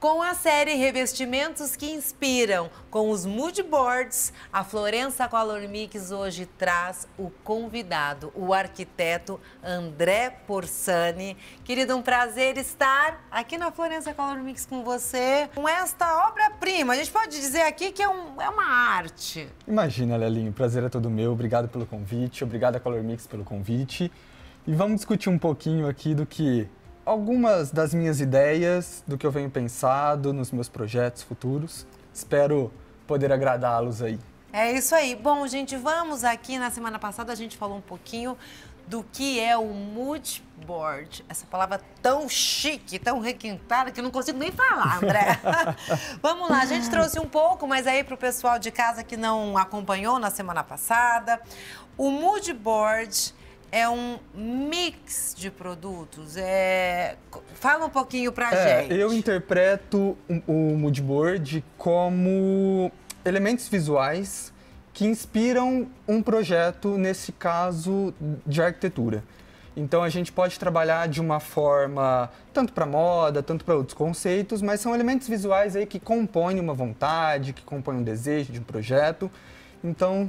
Com a série Revestimentos que Inspiram, com os mood boards, a Florença Color Mix hoje traz o convidado, o arquiteto André Porsani. Querido, um prazer estar aqui na Florença Color Mix com você, com esta obra-prima. A gente pode dizer aqui que é, um, é, uma arte. Imagina, Lelinho, o prazer é todo meu. Obrigado pelo convite, obrigado a Color Mix pelo convite. E vamos discutir um pouquinho aqui do que algumas das minhas ideias, do que eu venho pensado nos meus projetos futuros. Espero poder agradá-los aí. É isso aí. Bom, gente, vamos aqui. Na semana passada a gente falou um pouquinho do que é o mood board. Essa palavra tão chique, tão requintada, que eu não consigo nem falar, André. Vamos lá, a gente trouxe um pouco, mas aí para o pessoal de casa que não acompanhou na semana passada. O mood board é um mix de produtos. É... Fala um pouquinho pra é, gente. Eu interpreto o moodboard como elementos visuais que inspiram um projeto, nesse caso, de arquitetura. Então a gente pode trabalhar de uma forma tanto para moda, tanto para outros conceitos, mas são elementos visuais aí que compõem uma vontade, que compõem um desejo de um projeto. Então,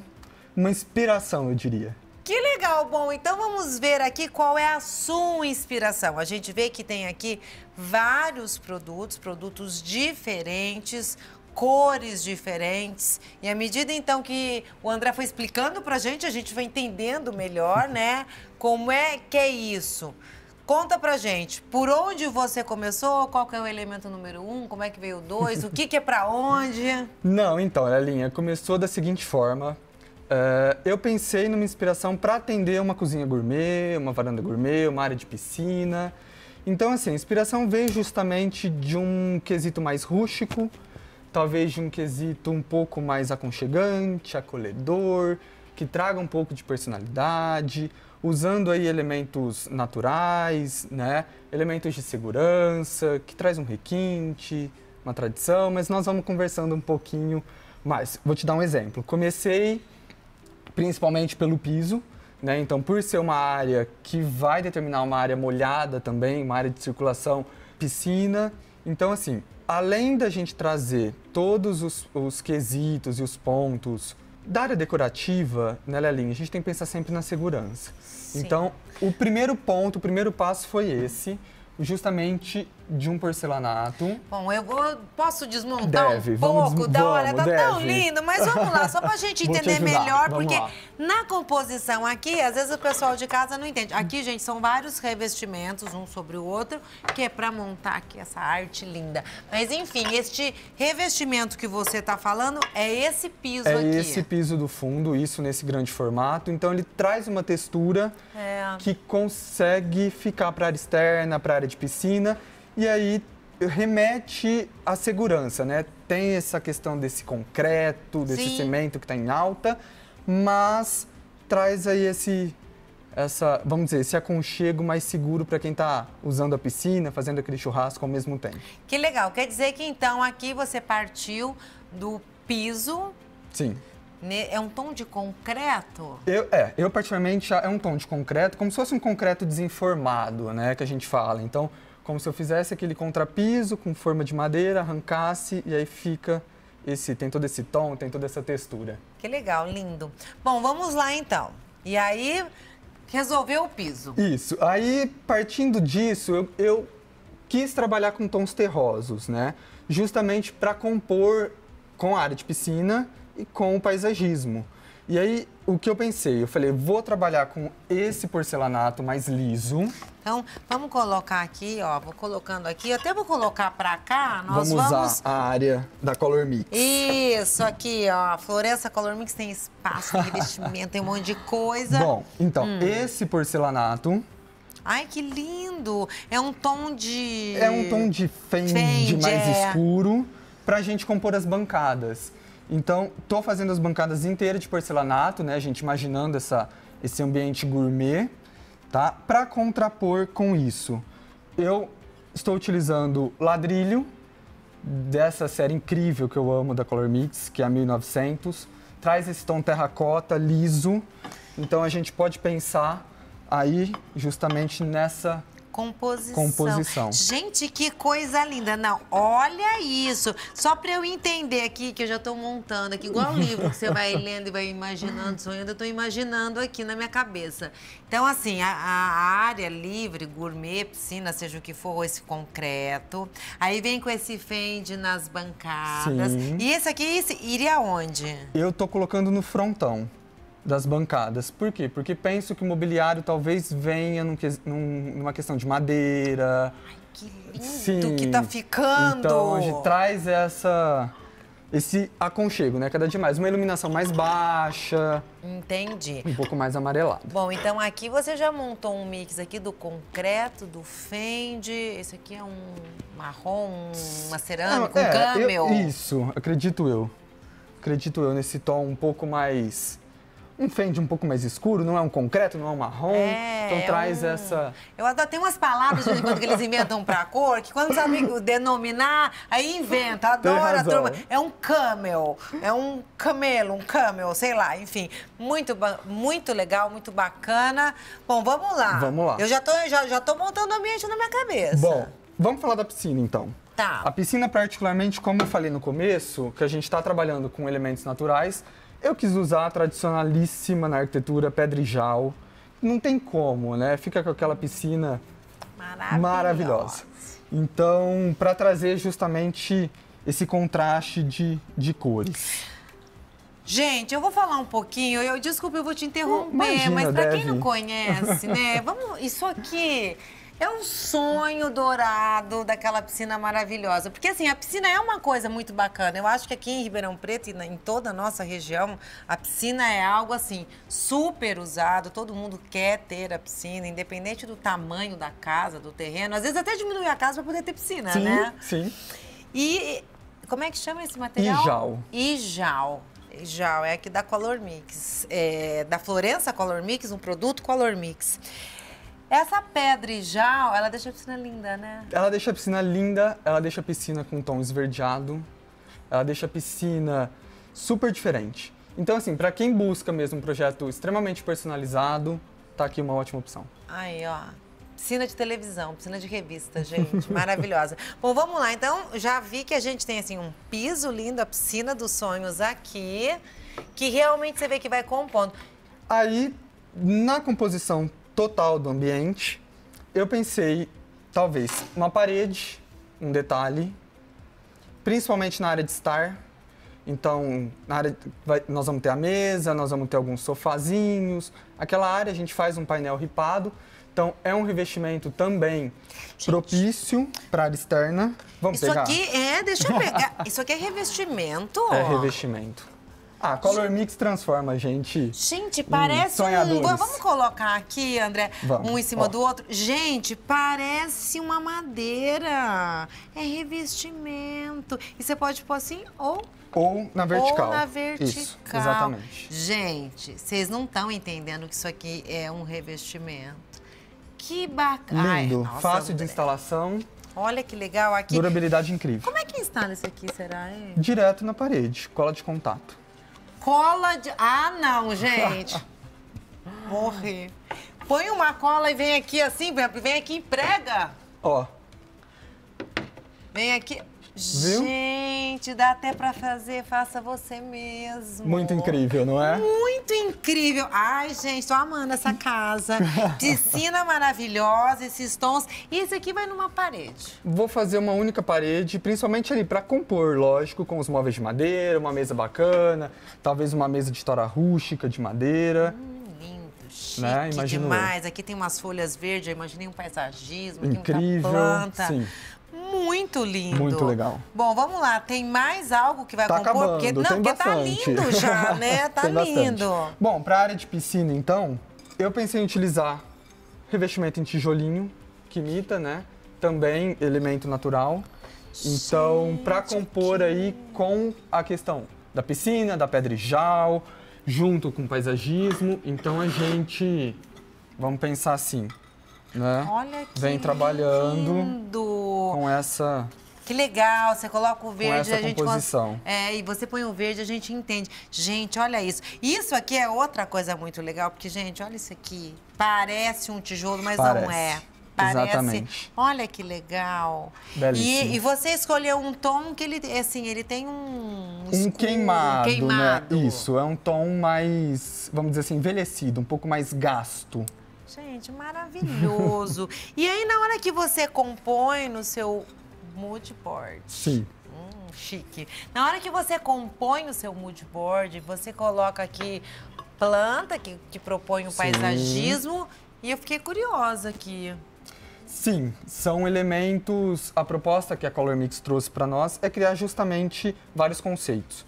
uma inspiração, eu diria. Legal, bom, então vamos ver aqui qual é a sua inspiração. A gente vê que tem aqui vários produtos, produtos diferentes, cores diferentes. E à medida então que o André foi explicando pra gente, a gente foi entendendo melhor, né? Como é que é isso. Conta pra gente, por onde você começou, qual que é o elemento número um, como é que veio o dois, o que, que é para onde? Não, então, Lelinha, começou da seguinte forma. Uh, eu pensei numa inspiração para atender uma cozinha gourmet, uma varanda gourmet, uma área de piscina. Então, assim, a inspiração veio justamente de um quesito mais rústico, talvez de um quesito um pouco mais aconchegante, acolhedor, que traga um pouco de personalidade, usando aí elementos naturais, né? Elementos de segurança, que traz um requinte, uma tradição, mas nós vamos conversando um pouquinho mais. Vou te dar um exemplo. Comecei principalmente pelo piso. Né? Então, por ser uma área que vai determinar uma área molhada também, uma área de circulação, piscina. Então, assim, além da gente trazer todos os, os quesitos e os pontos da área decorativa, né, Lelinha, a gente tem que pensar sempre na segurança. Sim. Então, o primeiro ponto, o primeiro passo foi esse, justamente de um porcelanato. Bom, eu vou, posso desmontar Deve, um pouco vamos, da hora, tá deve. tão lindo, mas vamos lá, só pra gente entender melhor, vamos porque lá. na composição aqui, às vezes o pessoal de casa não entende. Aqui, gente, são vários revestimentos, um sobre o outro, que é pra montar aqui essa arte linda. Mas enfim, este revestimento que você tá falando é esse piso é aqui. É esse piso do fundo, isso nesse grande formato, então ele traz uma textura é. que consegue ficar pra área externa, pra área de piscina, e aí remete à segurança, né? Tem essa questão desse concreto, desse Sim. cimento que está em alta, mas traz aí esse essa, vamos dizer, esse aconchego mais seguro para quem está usando a piscina, fazendo aquele churrasco ao mesmo tempo. Que legal. Quer dizer que então aqui você partiu do piso. Sim. É um tom de concreto? Eu, é, eu particularmente é um tom de concreto, como se fosse um concreto desinformado, né, que a gente fala. Então, como se eu fizesse aquele contrapiso com forma de madeira, arrancasse e aí fica esse, tem todo esse tom, tem toda essa textura. Que legal, lindo. Bom, vamos lá então. E aí, resolveu o piso. Isso. Aí, partindo disso, eu, eu quis trabalhar com tons terrosos, né? Justamente para compor com a área de piscina e com o paisagismo. E aí, o que eu pensei? Eu falei, vou trabalhar com esse porcelanato mais liso. Então, vamos colocar aqui, ó, vou colocando aqui, até vou colocar pra cá, nós vamos... Vamos usar a área da Color Mix. Isso, aqui, ó, Floresta Color Mix tem espaço, tem revestimento, tem um monte de coisa. Bom, então, hum. esse porcelanato... Ai, que lindo! É um tom de... É um tom de fende, fende mais é. escuro pra gente compor as bancadas. Então, tô fazendo as bancadas inteiras de porcelanato, né, gente? Imaginando essa, esse ambiente gourmet tá? Para contrapor com isso, eu estou utilizando ladrilho dessa série incrível que eu amo da Color Mix, que é a 1900. Traz esse tom terracota liso. Então a gente pode pensar aí justamente nessa Composição. Composição. Gente, que coisa linda. Não, olha isso. Só para eu entender aqui, que eu já estou montando aqui, igual um livro que você vai lendo e vai imaginando, sonhando, eu estou imaginando aqui na minha cabeça. Então, assim, a, a, área livre, gourmet, piscina, seja o que for, esse concreto. Aí vem com esse fende nas bancadas. Sim. E esse aqui esse, iria onde? Eu estou colocando no frontão das bancadas. Por quê? Porque penso que o mobiliário talvez venha num num, numa questão de madeira. Ai, que lindo Sim. que tá ficando! Então, hoje traz essa, esse aconchego, né? Cada dia mais. Uma iluminação mais baixa. Entendi. Um pouco mais amarelado. Bom, então aqui você já montou um mix aqui do concreto, do Fendi. Esse aqui é um marrom, uma cerâmica, é, um é, camel. Eu, isso, acredito eu. Acredito eu nesse tom um pouco mais um fende um pouco mais escuro, não é um concreto, não é um marrom. É, então é traz um... essa. Eu adoro. Tem umas palavras de quando que eles inventam pra cor, que quando os amigos denominar, aí inventa. adora a turma. É um camel, é um camelo, um camel, sei lá, enfim. Muito, muito legal, muito bacana. Bom, vamos lá. Vamos lá. Eu já tô, já, já tô montando o ambiente na minha cabeça. Bom, vamos falar da piscina então. Tá. A piscina, particularmente, como eu falei no começo, que a gente está trabalhando com elementos naturais, eu quis usar a tradicionalíssima na arquitetura pedra Não tem como, né? Fica com aquela piscina maravilhosa. maravilhosa. Então, para trazer justamente esse contraste de, de cores. Gente, eu vou falar um pouquinho. Eu desculpa, eu vou te interromper, Imagina, mas para quem não conhece, né? Vamos, isso aqui é um sonho dourado daquela piscina maravilhosa. Porque, assim, a piscina é uma coisa muito bacana. Eu acho que aqui em Ribeirão Preto e em toda a nossa região, a piscina é algo, assim, super usado. Todo mundo quer ter a piscina, independente do tamanho da casa, do terreno. Às vezes até diminui a casa para poder ter piscina, sim, né? Sim, E como é que chama esse material? Ijal. Ijal. Ijal, é aqui da Color Mix. É, da Florença Color Mix, um produto Color Mix. Essa pedra já, ela deixa a piscina linda, né? Ela deixa a piscina linda, ela deixa a piscina com um tom esverdeado, ela deixa a piscina super diferente. Então, assim, para quem busca mesmo um projeto extremamente personalizado, tá aqui uma ótima opção. Aí, ó. Piscina de televisão, piscina de revista, gente, maravilhosa. Bom, vamos lá. Então, já vi que a gente tem assim um piso lindo, a piscina dos sonhos aqui, que realmente você vê que vai compondo. Aí, na composição total do ambiente, eu pensei, talvez, uma parede, um detalhe, principalmente na área de estar. Então, na área, vai, nós vamos ter a mesa, nós vamos ter alguns sofazinhos. Aquela área a gente faz um painel ripado. Então, é um revestimento também gente. propício para a área externa. Vamos Isso pegar. aqui é, deixa eu pegar. Isso aqui é revestimento. É revestimento. Ah, Color gente, Mix transforma a gente. Gente, parece um. Vamos colocar aqui, André, Vamos. um em cima Ó. do outro. Gente, parece uma madeira. É revestimento. E você pode pôr assim ou ou na vertical. Ou na vertical. Isso, exatamente. Gente, vocês não estão entendendo que isso aqui é um revestimento. Que bacana. Lindo, Ai, nossa, fácil André. de instalação. Olha que legal aqui. Durabilidade incrível. Como é que instala isso aqui, será? Hein? Direto na parede, cola de contato. Cola de. Ah, não, gente. Morri. Põe uma cola e vem aqui assim, vem aqui e prega. Ó. Vem aqui. Viu? Gente, dá até para fazer, faça você mesmo. Muito incrível, não é? Muito incrível. Ai, gente, tô amando essa casa. Piscina maravilhosa, esses tons. E esse aqui vai numa parede. Vou fazer uma única parede, principalmente ali para compor, lógico, com os móveis de madeira, uma mesa bacana, talvez uma mesa de história rústica de madeira. Hum chique né? demais. Eu. Aqui tem umas folhas verdes, eu imaginei um paisagismo, Incrível, uma planta. Sim muito lindo. Muito legal. Bom, vamos lá. Tem mais algo que vai tá compor? Acabando, porque, não, tem porque tá bastante. tá lindo já, né? Tá lindo. Bastante. Bom, para a área de piscina, então, eu pensei em utilizar revestimento em tijolinho, que imita, né? Também elemento natural. Então, para compor que... aí com a questão da piscina, da pedrijal, junto com paisagismo, então a gente, vamos pensar assim, né? Olha que Vem trabalhando lindo. com essa que legal, você coloca o verde, a gente composição. É, e você põe o verde, a gente entende. Gente, olha isso. Isso aqui é outra coisa muito legal, porque gente, olha isso aqui. Parece um tijolo, mas Parece. não é. Parece. Exatamente. Olha que legal. Belíssimo. E, e, você escolheu um tom que ele, assim, ele tem um... Um queimado, um queimado. Né? Isso, é um tom mais, vamos dizer assim, envelhecido, um pouco mais gasto. Gente, maravilhoso. e aí, na hora que você compõe no seu moodboard... Sim. Hum, chique. Na hora que você compõe o seu moodboard, você coloca aqui planta que, que propõe o Sim. paisagismo. E eu fiquei curiosa aqui. Sim, são elementos... A proposta que a Color Mix trouxe para nós é criar justamente vários conceitos.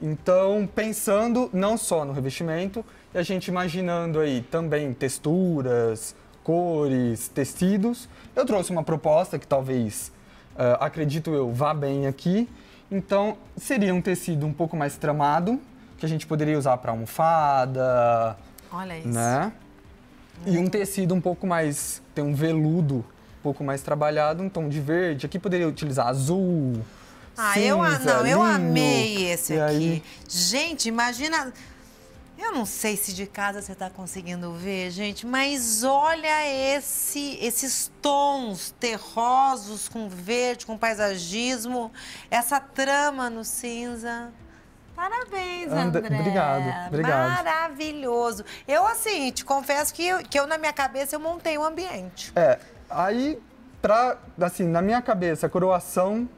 Então, pensando não só no revestimento, e a gente imaginando aí também texturas, cores, tecidos. Eu trouxe uma proposta que talvez, uh, acredito eu, vá bem aqui. Então, seria um tecido um pouco mais tramado, que a gente poderia usar para almofada. Olha isso. Né? E um tecido um pouco mais, tem um veludo um pouco mais trabalhado, um tom de verde. Aqui poderia utilizar azul. Ah, cinza, eu, não, lindo. eu amei esse e aqui. Aí... Gente, imagina eu não sei se de casa você está conseguindo ver, gente, mas olha esse, esses tons terrosos com verde, com paisagismo, essa trama no cinza. Parabéns, André. Obrigado, obrigado. Maravilhoso. Eu, assim, te confesso que eu, que eu na minha cabeça, eu montei o um ambiente. É, aí, pra, assim, na minha cabeça, a coroação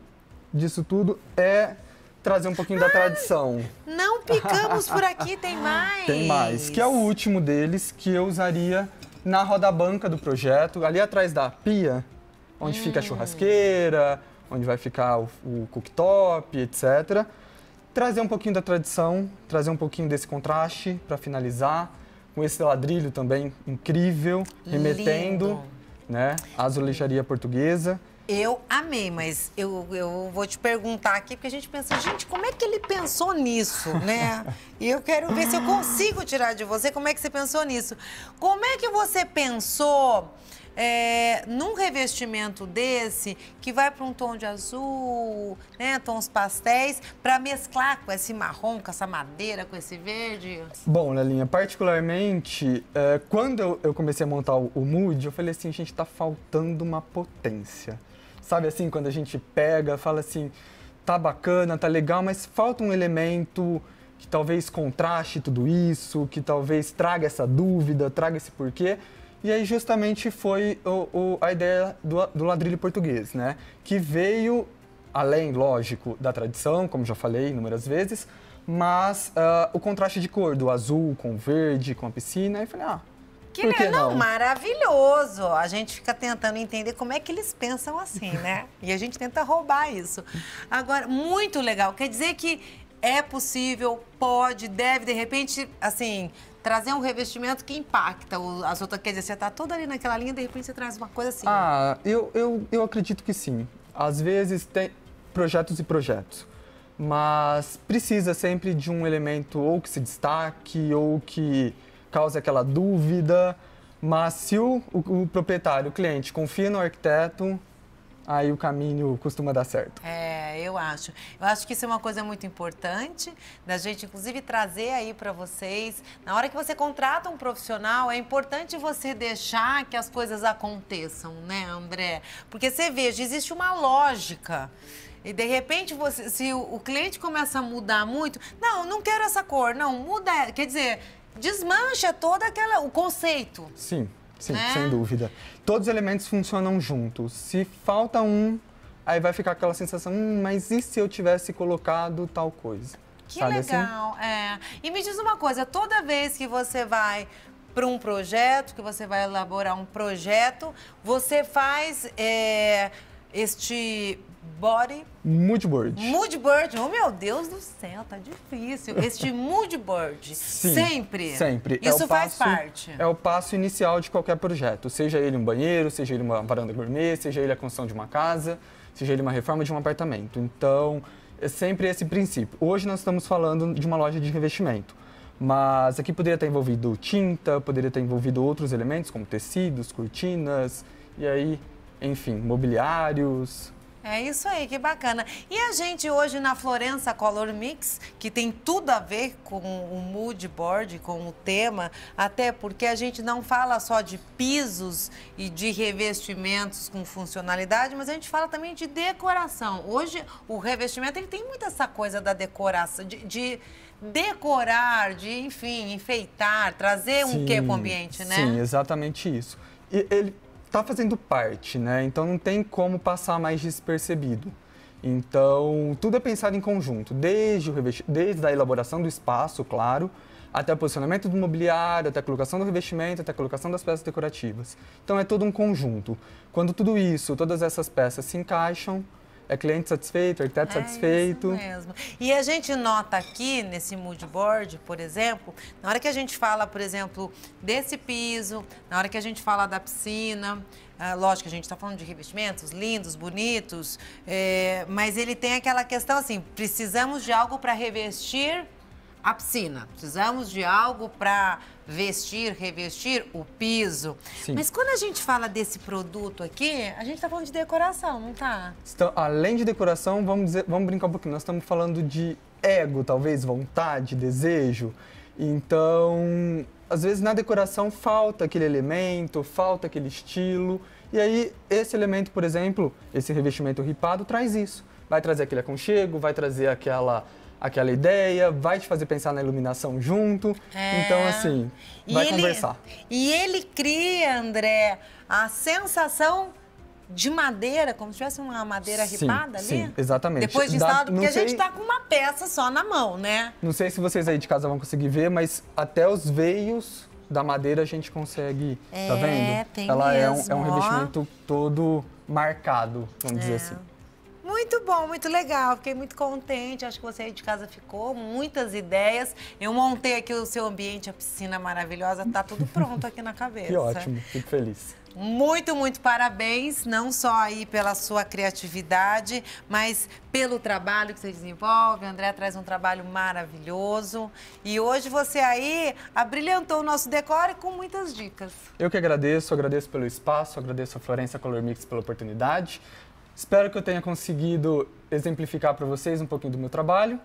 disso tudo é trazer um pouquinho ah, da tradição. Não picamos por aqui, tem mais. Tem mais, que é o último deles que eu usaria na roda banca do projeto, ali atrás da pia, onde hum. fica a hum. churrasqueira, onde vai ficar o, o cooktop, etc. Trazer um pouquinho da tradição, trazer um pouquinho desse contraste para finalizar, com esse ladrilho também incrível, remetendo Lindo. né, à azulejaria portuguesa. Eu amei, mas eu, eu vou te perguntar aqui, porque a gente pensa, gente, como é que ele pensou nisso, né? E eu quero ver se eu consigo tirar de você como é que você pensou nisso. Como é que você pensou é, num revestimento desse, que vai para um tom de azul, né, tons pastéis, para mesclar com esse marrom, com essa madeira, com esse verde? Bom, Lelinha, particularmente, é, quando eu, eu comecei a montar o, o mood, eu falei assim, gente, está faltando uma potência. Sabe assim, quando a gente pega, fala assim, tá bacana, tá legal, mas falta um elemento que talvez contraste tudo isso, que talvez traga essa dúvida, traga esse porquê. E aí justamente foi o, o, a ideia do, do, ladrilho português, né? Que veio além, lógico, da tradição, como já falei inúmeras vezes, mas uh, o contraste de cor do azul com o verde, com a piscina, e falei, ah, que Por que é, não, não? maravilhoso. A gente fica tentando entender como é que eles pensam assim, né? E a gente tenta roubar isso. Agora, muito legal. Quer dizer que é possível, pode, deve, de repente, assim, trazer um revestimento que impacta as outras. Quer dizer, você está toda ali naquela linha de repente você traz uma coisa assim. Ah, eu, eu, eu acredito que sim. Às vezes tem projetos e projetos, mas precisa sempre de um elemento ou que se destaque ou que cause aquela dúvida. Mas se o, o, o proprietário, o cliente, confia no arquiteto, aí o caminho costuma dar certo. É, eu acho. Eu acho que isso é uma coisa muito importante da gente, inclusive, trazer aí para vocês. Na hora que você contrata um profissional, é importante você deixar que as coisas aconteçam, né, André? Porque você veja, existe uma lógica. E de repente, você, se o, o cliente começa a mudar muito, não, não quero essa cor, não, muda. Quer dizer, desmancha todo aquela, o conceito. Sim, sim, né? sem dúvida. Todos os elementos funcionam juntos. Se falta um, aí vai ficar aquela sensação, hum, mas e se eu tivesse colocado tal coisa? Que Sabe assim? legal, assim? é. E me diz uma coisa, toda vez que você vai para um projeto, que você vai elaborar um projeto, você faz é, este body. Mood board. Mood board. Oh, meu Deus do céu, tá difícil. Este mood board. Sim, sempre. Sempre. É Isso é faz passo, parte. É o passo inicial de qualquer projeto. Seja ele um banheiro, seja ele uma varanda gourmet, seja ele a construção de uma casa, seja ele uma reforma de um apartamento. Então, é sempre esse princípio. Hoje nós estamos falando de uma loja de revestimento. Mas aqui poderia ter envolvido tinta, poderia ter envolvido outros elementos como tecidos, cortinas, e aí, enfim, mobiliários, é isso aí, que bacana. E a gente hoje na Florença Color Mix, que tem tudo a ver com o mood board, com o tema, até porque a gente não fala só de pisos e de revestimentos com funcionalidade, mas a gente fala também de decoração. Hoje o revestimento ele tem muita essa coisa da decoração, de, de decorar, de enfim, enfeitar, trazer sim, um quê para o ambiente, né? Sim, exatamente isso. E ele está fazendo parte, né? Então não tem como passar mais despercebido. Então, tudo é pensado em conjunto, desde, o desde a elaboração do espaço, claro, até o posicionamento do mobiliário, até a colocação do revestimento, até a colocação das peças decorativas. Então, é todo um conjunto. Quando tudo isso, todas essas peças se encaixam, é cliente satisfeito, arquiteto é satisfeito. Isso mesmo. E a gente nota aqui nesse mood board, por exemplo, na hora que a gente fala, por exemplo, desse piso, na hora que a gente fala da piscina, ah, lógico, a gente está falando de revestimentos lindos, bonitos, é, mas ele tem aquela questão assim: precisamos de algo para revestir a piscina, precisamos de algo para vestir, revestir o piso. Sim. Mas quando a gente fala desse produto aqui, a gente está falando de decoração, não tá? Então, além de decoração, vamos, dizer, vamos brincar um pouquinho. Nós estamos falando de ego, talvez, vontade, desejo. Então, às vezes na decoração falta aquele elemento, falta aquele estilo. E aí, esse elemento, por exemplo, esse revestimento ripado, traz isso. Vai trazer aquele aconchego, vai trazer aquela aquela ideia, vai te fazer pensar na iluminação junto. É. Então, assim, e vai ele, conversar. E ele cria, André, a sensação de madeira, como se tivesse uma madeira sim, ripada ali? Sim, exatamente. Depois de instalado, porque sei, a gente está com uma peça só na mão, né? Não sei se vocês aí de casa vão conseguir ver, mas até os veios da madeira a gente consegue, tá é, tá vendo? Tem Ela mesmo, é um, é um revestimento todo marcado, vamos é. dizer assim. Muito bom, muito legal. Fiquei muito contente. Acho que você aí de casa ficou. Muitas ideias. Eu montei aqui o seu ambiente, a piscina maravilhosa. Tá tudo pronto aqui na cabeça. Que ótimo. Fico feliz. Muito, muito parabéns, não só aí pela sua criatividade, mas pelo trabalho que você desenvolve. O André traz um trabalho maravilhoso. E hoje você aí abrilhantou o nosso decore com muitas dicas. Eu que agradeço, agradeço pelo espaço, agradeço a Florença Color Mix pela oportunidade. Espero que eu tenha conseguido exemplificar para vocês um pouquinho do meu trabalho.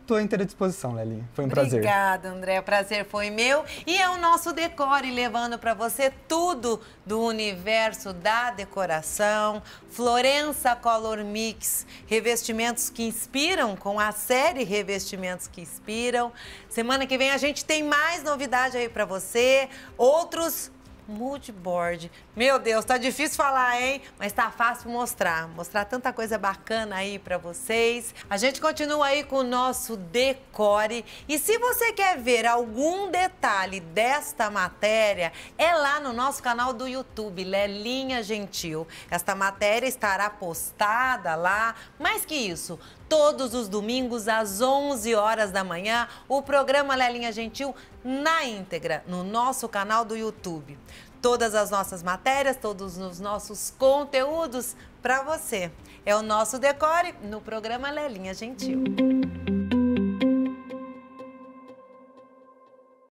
Estou inteira à disposição, Lelinha. Foi um Obrigada, prazer. Obrigada, André. O prazer foi meu. E é o nosso Decore, levando para você tudo do universo da decoração. Florença Color Mix, revestimentos que inspiram, com a série Revestimentos que Inspiram. Semana que vem a gente tem mais novidade aí para você. Outros mood board. Meu Deus, tá difícil falar, hein? Mas tá fácil mostrar. Mostrar tanta coisa bacana aí para vocês. A gente continua aí com o nosso decore. E se você quer ver algum detalhe desta matéria, é lá no nosso canal do YouTube, Lelinha Gentil. Esta matéria estará postada lá. Mais que isso, todos os domingos às 11 horas da manhã, o programa Lelinha Gentil na íntegra no nosso canal do YouTube. Todas as nossas matérias, todos os nossos conteúdos para você. É o nosso decore no programa Lelinha Gentil.